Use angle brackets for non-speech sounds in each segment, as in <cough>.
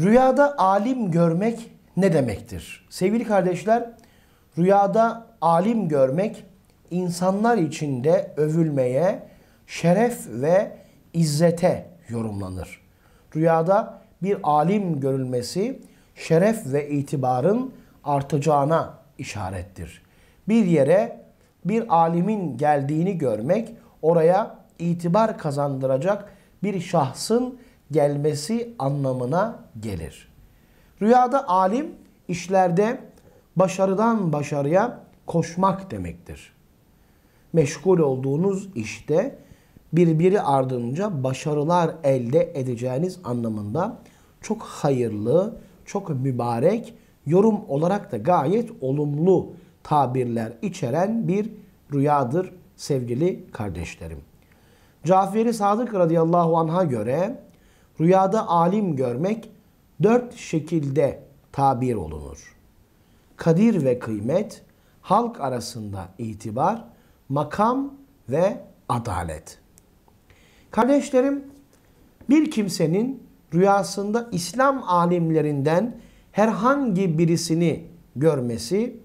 Rüyada alim görmek ne demektir? Sevgili kardeşler, rüyada alim görmek insanlar içinde övülmeye, şeref ve izzete yorumlanır. Rüyada bir alim görülmesi şeref ve itibarın artacağına işarettir. Bir yere bir alimin geldiğini görmek oraya itibar kazandıracak bir şahsın gelmesi anlamına gelir. Rüyada alim işlerde başarıdan başarıya koşmak demektir. Meşgul olduğunuz işte birbiri ardınca başarılar elde edeceğiniz anlamında çok hayırlı, çok mübarek, yorum olarak da gayet olumlu tabirler içeren bir rüyadır sevgili kardeşlerim. Caferi Sadık radıyallahu anh'a göre Rüyada alim görmek dört şekilde tabir olunur. Kadir ve kıymet, halk arasında itibar, makam ve adalet. Kardeşlerim, bir kimsenin rüyasında İslam alimlerinden herhangi birisini görmesi,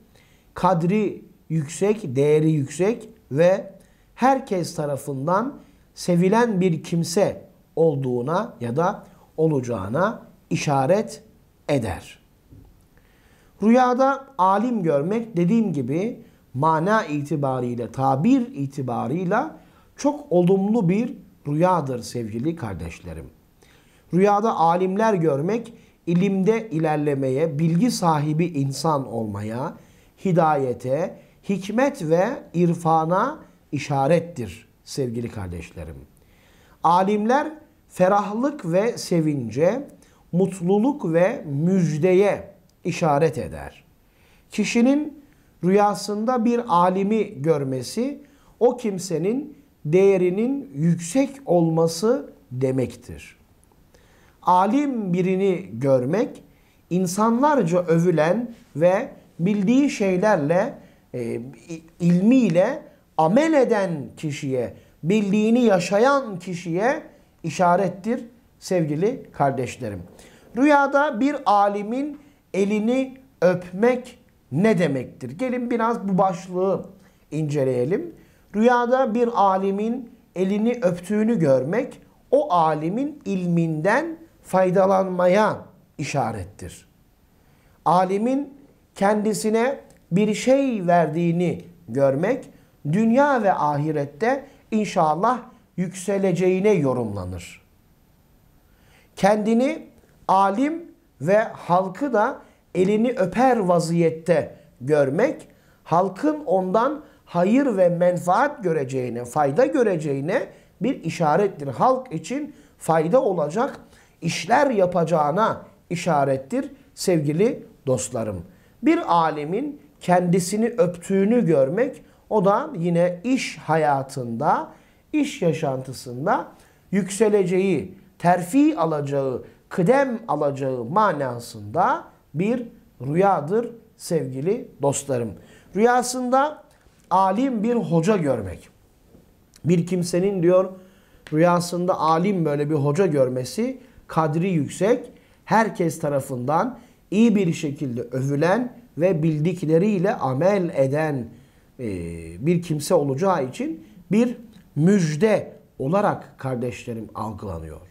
kadri yüksek, değeri yüksek ve herkes tarafından sevilen bir kimse olduğuna ya da olacağına işaret eder. Rüyada alim görmek dediğim gibi mana itibariyle, tabir itibarıyla çok olumlu bir rüyadır sevgili kardeşlerim. Rüyada alimler görmek ilimde ilerlemeye, bilgi sahibi insan olmaya, hidayete, hikmet ve irfana işarettir sevgili kardeşlerim. Alimler ferahlık ve sevince, mutluluk ve müjdeye işaret eder. Kişinin rüyasında bir alimi görmesi o kimsenin değerinin yüksek olması demektir. Alim birini görmek insanlarca övülen ve bildiği şeylerle e, ilmiyle amel eden kişiye, bildiğini yaşayan kişiye işarettir sevgili kardeşlerim. Rüyada bir alimin elini öpmek ne demektir? Gelin biraz bu başlığı inceleyelim. Rüyada bir alimin elini öptüğünü görmek o alimin ilminden faydalanmaya işarettir. Alimin kendisine bir şey verdiğini görmek dünya ve ahirette inşallah yükseleceğine yorumlanır. Kendini alim ve halkı da elini öper vaziyette görmek, halkın ondan hayır ve menfaat göreceğine, fayda göreceğine bir işarettir. Halk için fayda olacak işler yapacağına işarettir sevgili dostlarım. Bir alimin kendisini öptüğünü görmek o da yine iş hayatında iş yaşantısında yükseleceği, terfi alacağı, kıdem alacağı manasında bir rüyadır sevgili dostlarım. Rüyasında alim bir hoca görmek. Bir kimsenin diyor rüyasında alim böyle bir hoca görmesi kadri yüksek, herkes tarafından iyi bir şekilde övülen ve bildikleriyle amel eden bir kimse olacağı için bir müjde olarak kardeşlerim algılanıyor.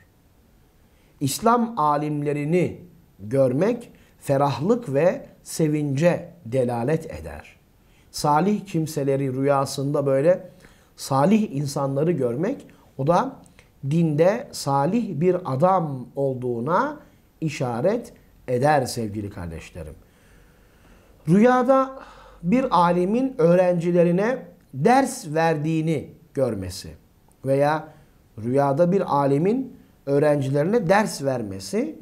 İslam alimlerini görmek ferahlık ve sevince delalet eder. Salih kimseleri rüyasında böyle salih insanları görmek o da dinde salih bir adam olduğuna işaret eder sevgili kardeşlerim. Rüyada bir alimin öğrencilerine ders verdiğini görmesi veya rüyada bir alemin öğrencilerine ders vermesi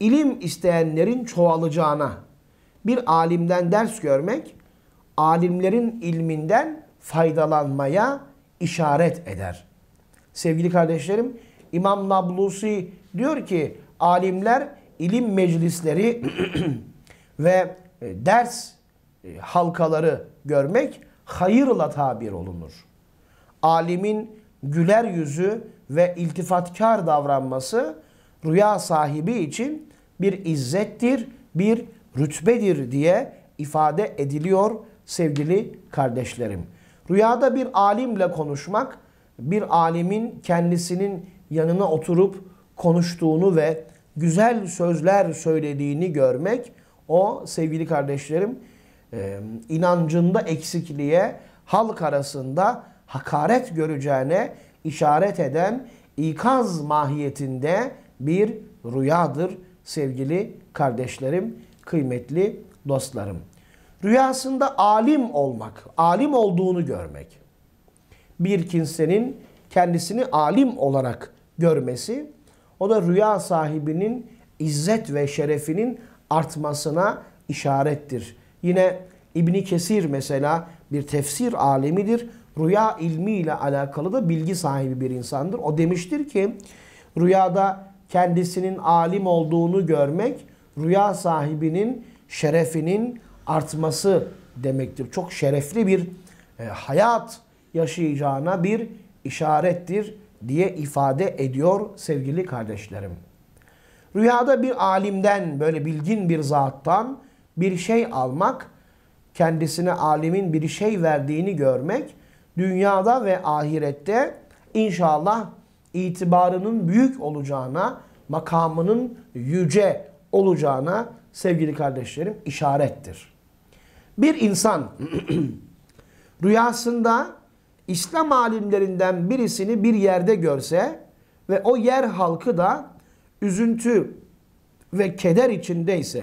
ilim isteyenlerin çoğalacağına bir alimden ders görmek alimlerin ilminden faydalanmaya işaret eder. Sevgili kardeşlerim İmam Nablusi diyor ki alimler ilim meclisleri <clears throat> ve e, ders e, halkaları görmek hayırla tabir olunur alimin güler yüzü ve iltifatkar davranması rüya sahibi için bir izzettir, bir rütbedir diye ifade ediliyor sevgili kardeşlerim. Rüyada bir alimle konuşmak, bir alimin kendisinin yanına oturup konuştuğunu ve güzel sözler söylediğini görmek, o sevgili kardeşlerim inancında eksikliğe, halk arasında hakaret göreceğine işaret eden ikaz mahiyetinde bir rüyadır sevgili kardeşlerim, kıymetli dostlarım. Rüyasında alim olmak, alim olduğunu görmek. Bir kimsenin kendisini alim olarak görmesi, o da rüya sahibinin izzet ve şerefinin artmasına işarettir. Yine İbni Kesir mesela bir tefsir alemidir rüya ilmiyle alakalı da bilgi sahibi bir insandır. O demiştir ki rüyada kendisinin alim olduğunu görmek rüya sahibinin şerefinin artması demektir. Çok şerefli bir e, hayat yaşayacağına bir işarettir diye ifade ediyor sevgili kardeşlerim. Rüyada bir alimden böyle bilgin bir zattan bir şey almak, kendisine alimin bir şey verdiğini görmek dünyada ve ahirette inşallah itibarının büyük olacağına, makamının yüce olacağına sevgili kardeşlerim işarettir. Bir insan <clears throat> rüyasında İslam alimlerinden birisini bir yerde görse ve o yer halkı da üzüntü ve keder içindeyse,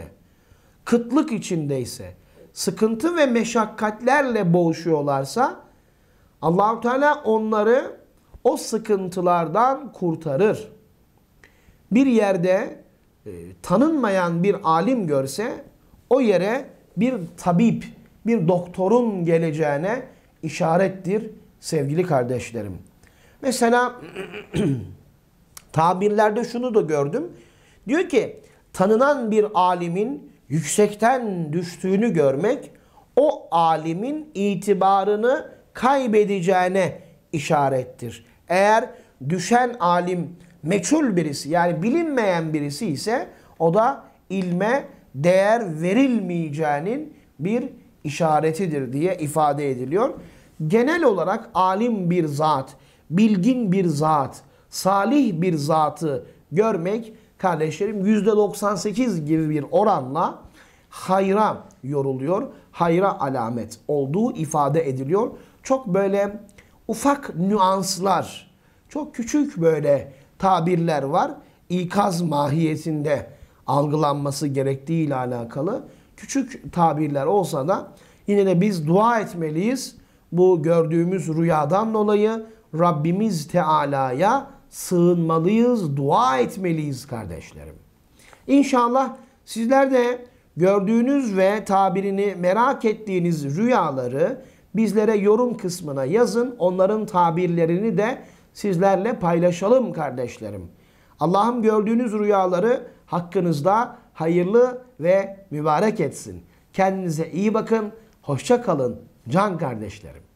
kıtlık içindeyse, sıkıntı ve meşakkatlerle boğuşuyorlarsa Allahu Teala onları o sıkıntılardan kurtarır. Bir yerde e, tanınmayan bir alim görse o yere bir tabip, bir doktorun geleceğine işarettir sevgili kardeşlerim. Mesela <clears throat> tabirlerde şunu da gördüm. Diyor ki tanınan bir alimin yüksekten düştüğünü görmek o alimin itibarını kaybedeceğine işarettir. Eğer düşen alim meçhul birisi yani bilinmeyen birisi ise o da ilme değer verilmeyeceğinin bir işaretidir diye ifade ediliyor. Genel olarak alim bir zat, bilgin bir zat, salih bir zatı görmek kardeşlerim %98 gibi bir oranla hayra yoruluyor. Hayra alamet olduğu ifade ediliyor çok böyle ufak nüanslar, çok küçük böyle tabirler var. İkaz mahiyetinde algılanması gerektiği ile alakalı küçük tabirler olsa da yine de biz dua etmeliyiz. Bu gördüğümüz rüyadan dolayı Rabbimiz Teala'ya sığınmalıyız, dua etmeliyiz kardeşlerim. İnşallah sizler de gördüğünüz ve tabirini merak ettiğiniz rüyaları bizlere yorum kısmına yazın. Onların tabirlerini de sizlerle paylaşalım kardeşlerim. Allah'ım gördüğünüz rüyaları hakkınızda hayırlı ve mübarek etsin. Kendinize iyi bakın. Hoşça kalın can kardeşlerim.